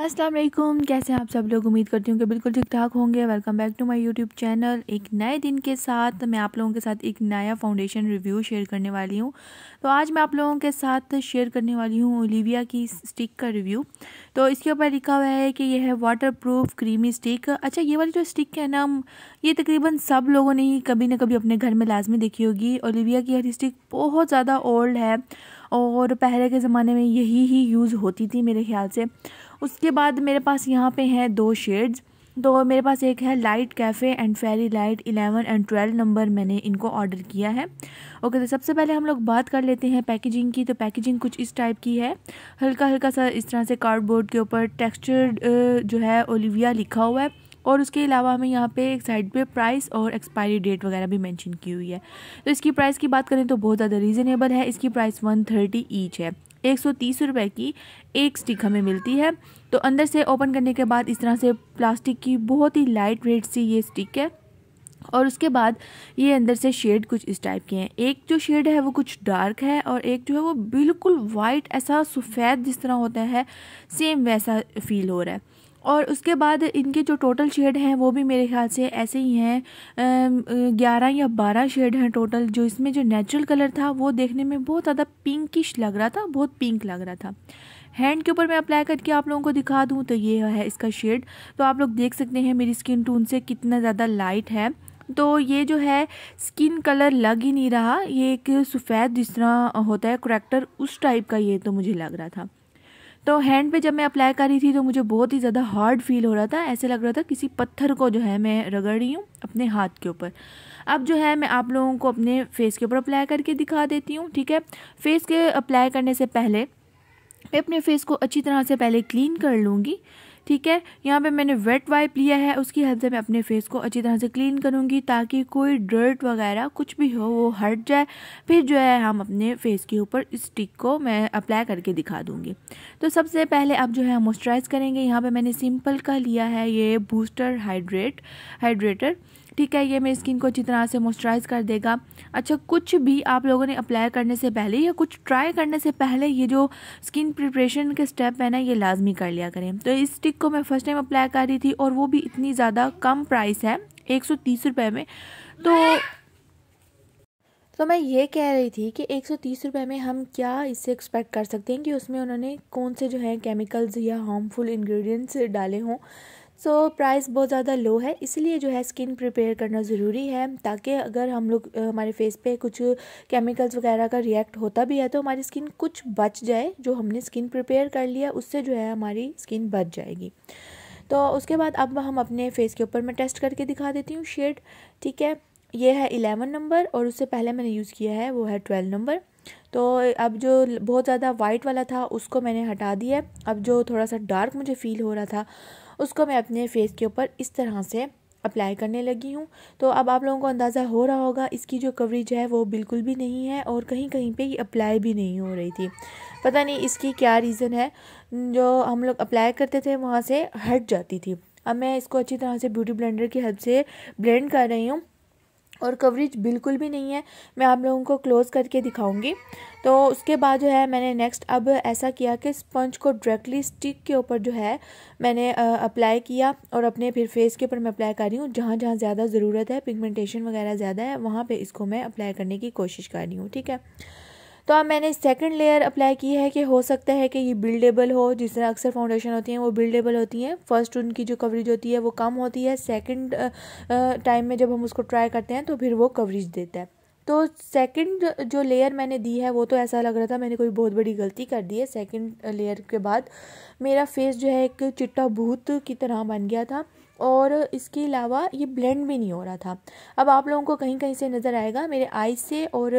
अस्सलाम वालेकुम कैसे हैं आप सब लोग उम्मीद करती हूँ कि बिल्कुल ठीक ठाक होंगे welcome back to my YouTube channel एक नए दिन के साथ मैं आप लोगों के साथ एक नया फाउंडेशन रिव्यू शेयर करने वाली हूँ तो आज मैं आप लोगों के साथ शेयर करने वाली हूँ ओलिविया की स्टिक का रिव्यू तो इसके ऊपर लिखा हुआ है कि यह है वाटर प्रूफ क्रीमी स्टिक अच्छा ये वाली जो स्टिक है ना ये तकरीबन सब लोगों ने ही कभी ना कभी अपने घर में लाजमी देखी होगी ओलिविया की हर स्टिक बहुत ज़्यादा ओल्ड है और पहले के ज़माने में यही ही यूज़ होती थी मेरे ख्याल से उसके बाद मेरे पास यहाँ पे हैं दो शेड्स तो मेरे पास एक है light cafe and fairy light eleven and twelve number मैंने इनको ऑर्डर किया है ओके तो सबसे पहले हम लोग बात कर लेते हैं पैकेजिंग की तो पैकेजिंग कुछ इस टाइप की है हल्का हल्का सा इस तरह से कार्डबोर्ड के ऊपर टेक्सचर्ड जो है ओलिविया लिखा हुआ है और उसके अलावा हमें यहाँ पे एक साइड पे प्राइस और एक्सपायरी डेट वगैरह भी मेंशन की हुई है तो इसकी प्राइस की बात करें तो बहुत ज़्यादा रीज़नेबल है इसकी प्राइस वन थर्टी ईच है एक सौ तीस रुपये की एक स्टिक हमें मिलती है तो अंदर से ओपन करने के बाद इस तरह से प्लास्टिक की बहुत ही लाइट वेट सी ये स्टिक है और उसके बाद ये अंदर से शेड कुछ इस टाइप के हैं एक जो शेड है वो कुछ डार्क है और एक जो है वो बिल्कुल वाइट ऐसा सफ़ेद जिस तरह होता है सेम वैसा फील हो रहा है और उसके बाद इनके जो टोटल शेड हैं वो भी मेरे ख्याल से ऐसे ही हैं ग्यारह या बारह शेड हैं टोटल जो इसमें जो नेचुरल कलर था वो देखने में बहुत ज़्यादा पिंकिश लग रहा था बहुत पिंक लग रहा था हैंड के ऊपर मैं अप्लाई करके आप लोगों को दिखा दूँ तो ये है इसका शेड तो आप लोग देख सकते हैं मेरी स्किन टून से कितना ज़्यादा लाइट है तो ये जो है स्किन कलर लग ही नहीं रहा ये एक सफ़ेद जिस तरह होता है करेक्टर उस टाइप का ये तो मुझे लग रहा था तो हैंड पे जब मैं अप्लाई कर रही थी तो मुझे बहुत ही ज़्यादा हार्ड फील हो रहा था ऐसे लग रहा था किसी पत्थर को जो है मैं रगड़ रही हूँ अपने हाथ के ऊपर अब जो है मैं आप लोगों को अपने फेस के ऊपर अप्लाई करके दिखा देती हूँ ठीक है फेस के अप्लाई करने से पहले मैं अपने फेस को अच्छी तरह से पहले क्लीन कर लूँगी ठीक है यहाँ पे मैंने वेट वाइप लिया है उसकी हेल्प से मैं अपने फेस को अच्छी तरह से क्लीन करूँगी ताकि कोई डर्ट वगैरह कुछ भी हो वो हट जाए फिर जो है हम अपने फेस के ऊपर इस स्टिक को मैं अप्लाई करके दिखा दूँगी तो सबसे पहले आप जो है मॉइस्चराइज़ करेंगे यहाँ पर मैंने सिंपल का लिया है ये बूस्टर हाइड्रेट हाइड्रेटर ठीक है ये मेरी स्किन को अच्छी तरह से मॉइस्चराइज कर देगा अच्छा कुछ भी आप लोगों ने अप्लाई करने से पहले या कुछ ट्राई करने से पहले ये जो स्किन प्रिपरेशन के स्टेप है ना ये लाजमी कर लिया करें तो इस स्टिक को मैं फ़र्स्ट टाइम अप्लाई कर रही थी और वो भी इतनी ज़्यादा कम प्राइस है एक सौ तीस में तो तो मैं ये कह रही थी कि एक सौ तीस रुपये में हम क्या इससे एक्सपेक्ट कर सकते हैं कि उसमें उन्होंने कौन से जो है केमिकल्स या हार्मफुल इंग्रेडिएंट्स डाले हों सो so, प्राइस बहुत ज़्यादा लो है इसलिए जो है स्किन प्रिपेयर करना ज़रूरी है ताकि अगर हम लोग हमारे फेस पे कुछ केमिकल्स वगैरह का रिएक्ट होता भी है तो हमारी स्किन कुछ बच जाए जो हमने स्किन प्रिपेयर कर लिया उससे जो है हमारी स्किन बच जाएगी तो उसके बाद अब हम अपने फेस के ऊपर मैं टेस्ट करके दिखा देती हूँ शेड ठीक है ये है इलेवन नंबर और उससे पहले मैंने यूज़ किया है वो है ट्वेल्व नंबर तो अब जो बहुत ज़्यादा वाइट वाला था उसको मैंने हटा दिया अब जो थोड़ा सा डार्क मुझे फ़ील हो रहा था उसको मैं अपने फेस के ऊपर इस तरह से अप्लाई करने लगी हूँ तो अब आप लोगों को अंदाज़ा हो रहा होगा इसकी जो कवरेज है वो बिल्कुल भी नहीं है और कहीं कहीं पे ये अप्लाई भी नहीं हो रही थी पता नहीं इसकी क्या रीज़न है जो हम लोग अप्लाई करते थे वहाँ से हट जाती थी अब मैं इसको अच्छी तरह से ब्यूटी ब्लेंडर की हेल्प से ब्लेंड कर रही हूँ और कवरेज बिल्कुल भी नहीं है मैं आप लोगों को क्लोज़ करके दिखाऊंगी तो उसके बाद जो है मैंने नेक्स्ट अब ऐसा किया कि स्पंज को डायरेक्टली स्टिक के ऊपर जो है मैंने अप्लाई किया और अपने फिर फेस के ऊपर मैं अप्लाई कर रही हूँ जहाँ जहाँ ज़्यादा ज़रूरत है पिगमेंटेशन वगैरह ज़्यादा है वहाँ पर इसको मैं अप्लाई करने की कोशिश कर रही हूँ ठीक है तो अब मैंने सेकंड लेयर अप्लाई की है कि हो सकता है कि ये बिल्डेबल हो जिस तरह अक्सर फाउंडेशन होती हैं वो बिल्डेबल होती हैं फर्स्ट उनकी जो कवरेज होती है वो कम होती है सेकंड टाइम में जब हम उसको ट्राई करते हैं तो फिर वो कवरेज देता है तो सेकंड जो लेयर मैंने दी है वो तो ऐसा लग रहा था मैंने कोई बहुत बड़ी गलती कर दी है सेकंड लेयर के बाद मेरा फेस जो है एक चिट्टा भूत की तरह बन गया था और इसके अलावा ये ब्लेंड भी नहीं हो रहा था अब आप लोगों को कहीं कहीं से नज़र आएगा मेरे आई से और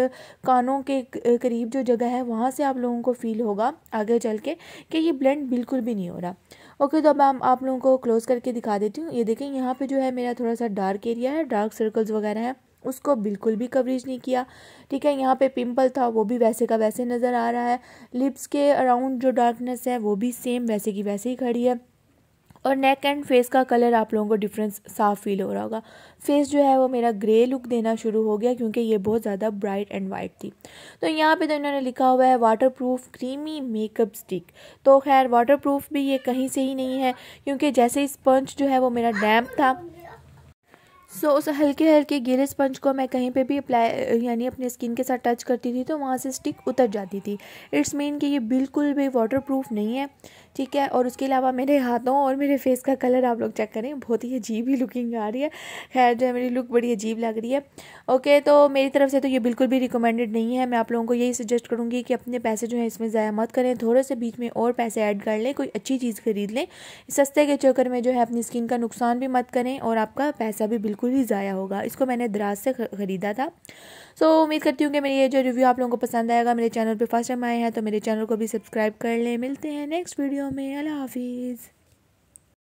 कानों के करीब जो जगह है वहाँ से आप लोगों को फील होगा आगे चल के कि ये ब्लेंड बिल्कुल भी नहीं हो रहा ओके तो अब मैं आप लोगों को क्लोज़ करके दिखा देती हूँ ये देखें यहाँ पे जो है मेरा थोड़ा सा डार्क एरिया है डार्क सर्कल्स वगैरह हैं उसको बिल्कुल भी कवरेज नहीं किया ठीक है यहाँ पे पिंपल था वो भी वैसे का वैसे नज़र आ रहा है लिप्स के अराउंड जो डार्कनेस है वो भी सेम वैसे की वैसे ही खड़ी है और नेक एंड फेस का कलर आप लोगों को डिफरेंस साफ फील हो रहा होगा फेस जो है वो मेरा ग्रे लुक देना शुरू हो गया क्योंकि ये बहुत ज़्यादा ब्राइट एंड वाइट थी तो यहाँ पे तो इन्होंने लिखा हुआ है waterproof creamy makeup stick तो खैर वाटर प्रूफ भी ये कहीं से ही नहीं है क्योंकि जैसे ही स्पंज जो है वो मेरा डैम्प था सो so, उस हल्के हल्के गीले स्पंज को मैं कहीं पे भी अप्लाई यानी अपने स्किन के साथ टच करती थी तो वहाँ से स्टिक उतर जाती थी इट्स मीन कि ये बिल्कुल भी वाटर प्रूफ नहीं है ठीक है और उसके अलावा मेरे हाथों और मेरे फेस का कलर आप लोग चेक करें बहुत ही अजीब ही लुकिंग आ रही है खैर जो है मेरी लुक बड़ी अजीब लग रही है ओके तो मेरी तरफ से तो ये बिल्कुल भी रिकमेंडेड नहीं है मैं आप लोगों को यही सजेस्ट करूँगी कि अपने पैसे जो है इसमें ज़ाया मत करें थोड़े से बीच में और पैसे ऐड कर लें कोई अच्छी चीज़ खरीद लें सस्ते के चक्कर में जो है अपनी स्किन का नुकसान भी मत करें और आपका पैसा भी बिल्कुल ही ज़ाया होगा इसको मैंने दराज से ख़रीदा था सो so, उम्मीद करती हूँ कि मेरी ये जो रिव्यू आप लोगों को पसंद आएगा मेरे चैनल पर फर्स्ट टाइम आए हैं तो मेरे चैनल को भी सब्सक्राइब कर लें मिलते हैं next video Me may Allah Hafiz.